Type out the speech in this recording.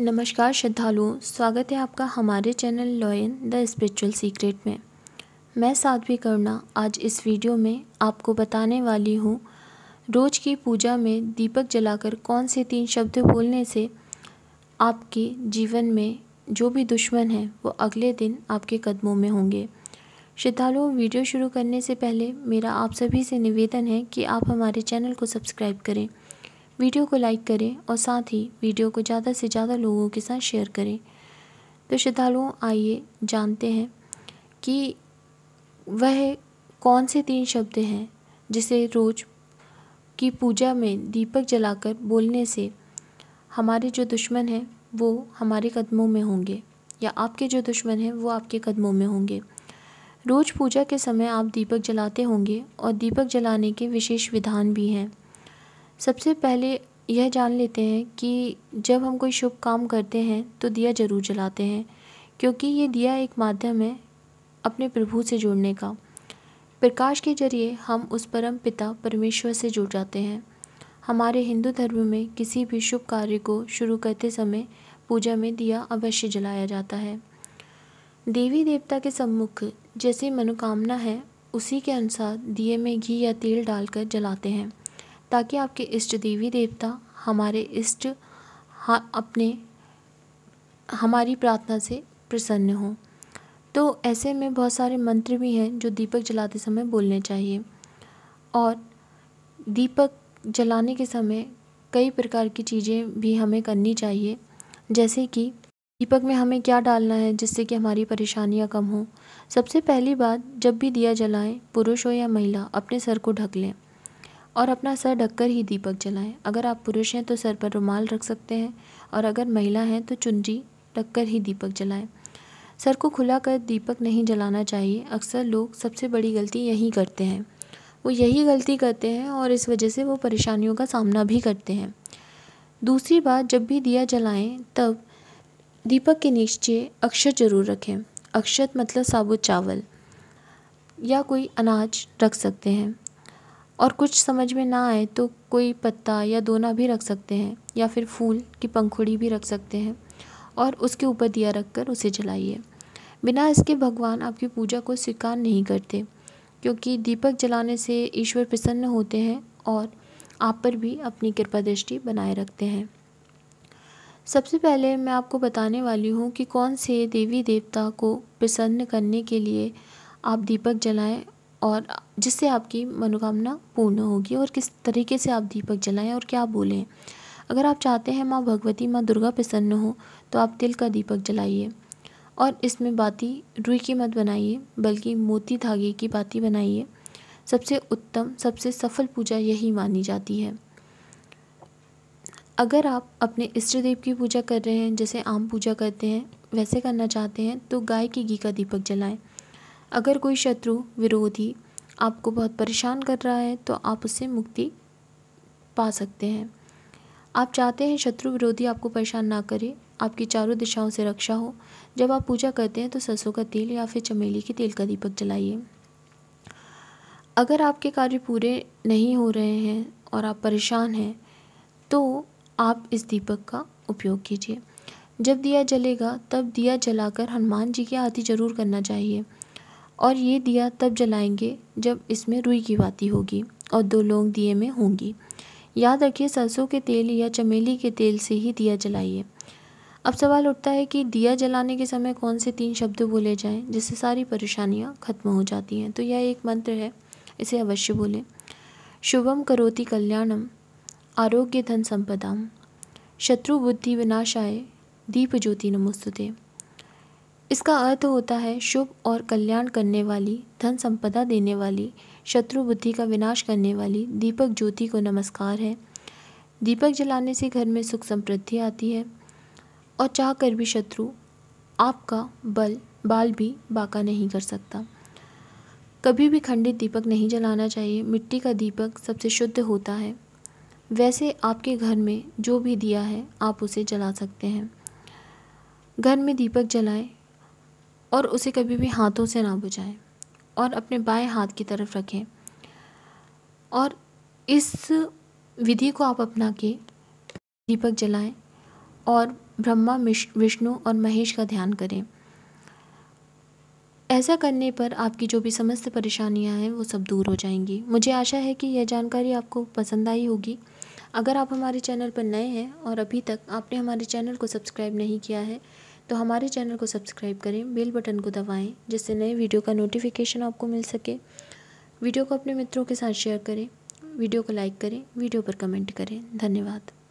नमस्कार श्रद्धालुओं स्वागत है आपका हमारे channel lion the spiritual secret में मैं साध्वी करुणा आज इस वीडियो में आपको बताने वाली हूँ रोज की पूजा में दीपक जलाकर कौन से तीन शब्द बोलने से आपके जीवन में जो भी दुश्मन है वो अगले दिन आपके कदमों में होंगे श्रद्धालुओं वीडियो शुरू करने से पहले मेरा आप सभी से निवेदन है कि आप हमारे चैनल को सब्सक्राइब करें वीडियो को लाइक करें और साथ ही वीडियो को ज़्यादा से ज़्यादा लोगों के साथ शेयर करें तो श्रद्धालुओं आइए जानते हैं कि वह कौन से तीन शब्द हैं जिसे रोज़ की पूजा में दीपक जलाकर बोलने से हमारे जो दुश्मन हैं वो हमारे कदमों में होंगे या आपके जो दुश्मन हैं वो आपके कदमों में होंगे रोज़ पूजा के समय आप दीपक जलाते होंगे और दीपक जलाने के विशेष विधान भी हैं सबसे पहले यह जान लेते हैं कि जब हम कोई शुभ काम करते हैं तो दिया ज़रूर जलाते हैं क्योंकि ये दिया एक माध्यम है अपने प्रभु से जुड़ने का प्रकाश के जरिए हम उस परम पिता परमेश्वर से जुड़ जाते हैं हमारे हिंदू धर्म में किसी भी शुभ कार्य को शुरू करते समय पूजा में दिया अवश्य जलाया जाता है देवी देवता के सम्मुख जैसी मनोकामना है उसी के अनुसार दिए में घी या तेल डालकर जलाते हैं ताकि आपके इष्ट देवी देवता हमारे इष्ट हाँ अपने हमारी प्रार्थना से प्रसन्न हों तो ऐसे में बहुत सारे मंत्र भी हैं जो दीपक जलाते समय बोलने चाहिए और दीपक जलाने के समय कई प्रकार की चीज़ें भी हमें करनी चाहिए जैसे कि दीपक में हमें क्या डालना है जिससे कि हमारी परेशानियां कम हों सबसे पहली बात जब भी दिया जलाएं पुरुष हो या महिला अपने सर को ढक लें और अपना सर ढककर ही दीपक जलाएं अगर आप पुरुष हैं तो सर पर रुमाल रख सकते हैं और अगर महिला हैं तो चुनरी ढककर ही दीपक जलाएं सर को खुला कर दीपक नहीं जलाना चाहिए अक्सर लोग सबसे बड़ी गलती यही करते हैं वो यही गलती करते हैं और इस वजह से वो परेशानियों का सामना भी करते हैं दूसरी बात जब भी दिया जलाएं तब दीपक के नीचे अक्षत जरूर रखें अक्षत मतलब साबुत चावल या कोई अनाज रख सकते हैं और कुछ समझ में ना आए तो कोई पत्ता या दोना भी रख सकते हैं या फिर फूल की पंखुड़ी भी रख सकते हैं और उसके ऊपर दिया रख कर उसे जलाइए बिना इसके भगवान आपकी पूजा को स्वीकार नहीं करते क्योंकि दीपक जलाने से ईश्वर प्रसन्न होते हैं और आप पर भी अपनी कृपा दृष्टि बनाए रखते हैं सबसे पहले मैं आपको बताने वाली हूँ कि कौन से देवी देवता को प्रसन्न करने के लिए आप दीपक जलाएं और जिससे आपकी मनोकामना पूर्ण होगी और किस तरीके से आप दीपक जलाएं और क्या बोलें अगर आप चाहते हैं माँ भगवती माँ दुर्गा प्रसन्न हो तो आप तिल का दीपक जलाइए और इसमें बाती रुई की मत बनाइए बल्कि मोती धागे की बाती बनाइए सबसे उत्तम सबसे सफल पूजा यही मानी जाती है अगर आप अपने इष्ट देव की पूजा कर रहे हैं जैसे आम पूजा करते हैं वैसे करना चाहते हैं तो गाय की घी का दीपक जलाएं अगर कोई शत्रु विरोधी आपको बहुत परेशान कर रहा है तो आप उससे मुक्ति पा सकते हैं आप चाहते हैं शत्रु विरोधी आपको परेशान ना करे आपकी चारों दिशाओं से रक्षा हो जब आप पूजा करते हैं तो सरसों का तेल या फिर चमेली के तेल का दीपक जलाइए अगर आपके कार्य पूरे नहीं हो रहे हैं और आप परेशान हैं तो आप इस दीपक का उपयोग कीजिए जब दिया जलेगा तब दिया जलाकर हनुमान जी की आरती जरूर करना चाहिए और ये दिया तब जलाएंगे जब इसमें रुई की बाती होगी और दो लोग दिए में होंगी याद रखिए सरसों के तेल या चमेली के तेल से ही दिया जलाइए अब सवाल उठता है कि दिया जलाने के समय कौन से तीन शब्द बोले जाएं जिससे सारी परेशानियाँ खत्म हो जाती हैं तो यह एक मंत्र है इसे अवश्य बोलें शुभम करोति कल्याणम आरोग्य धन संपदाम शत्रु बुद्धि विनाशाय दीप ज्योति नमोस्तुते इसका अर्थ होता है शुभ और कल्याण करने वाली धन संपदा देने वाली शत्रु बुद्धि का विनाश करने वाली दीपक ज्योति को नमस्कार है दीपक जलाने से घर में सुख समृद्धि आती है और चाह कर भी शत्रु आपका बल बाल भी बाका नहीं कर सकता कभी भी खंडित दीपक नहीं जलाना चाहिए मिट्टी का दीपक सबसे शुद्ध होता है वैसे आपके घर में जो भी दिया है आप उसे जला सकते हैं घर में दीपक जलाएं और उसे कभी भी हाथों से ना बुझाएं और अपने बाएं हाथ की तरफ रखें और इस विधि को आप अपना के दीपक जलाएं और ब्रह्मा विष्णु और महेश का ध्यान करें ऐसा करने पर आपकी जो भी समस्त परेशानियां हैं वो सब दूर हो जाएंगी मुझे आशा है कि यह जानकारी आपको पसंद आई होगी अगर आप हमारे चैनल पर नए हैं और अभी तक आपने हमारे चैनल को सब्सक्राइब नहीं किया है तो हमारे चैनल को सब्सक्राइब करें बेल बटन को दबाएं जिससे नए वीडियो का नोटिफिकेशन आपको मिल सके वीडियो को अपने मित्रों के साथ शेयर करें वीडियो को लाइक करें वीडियो पर कमेंट करें धन्यवाद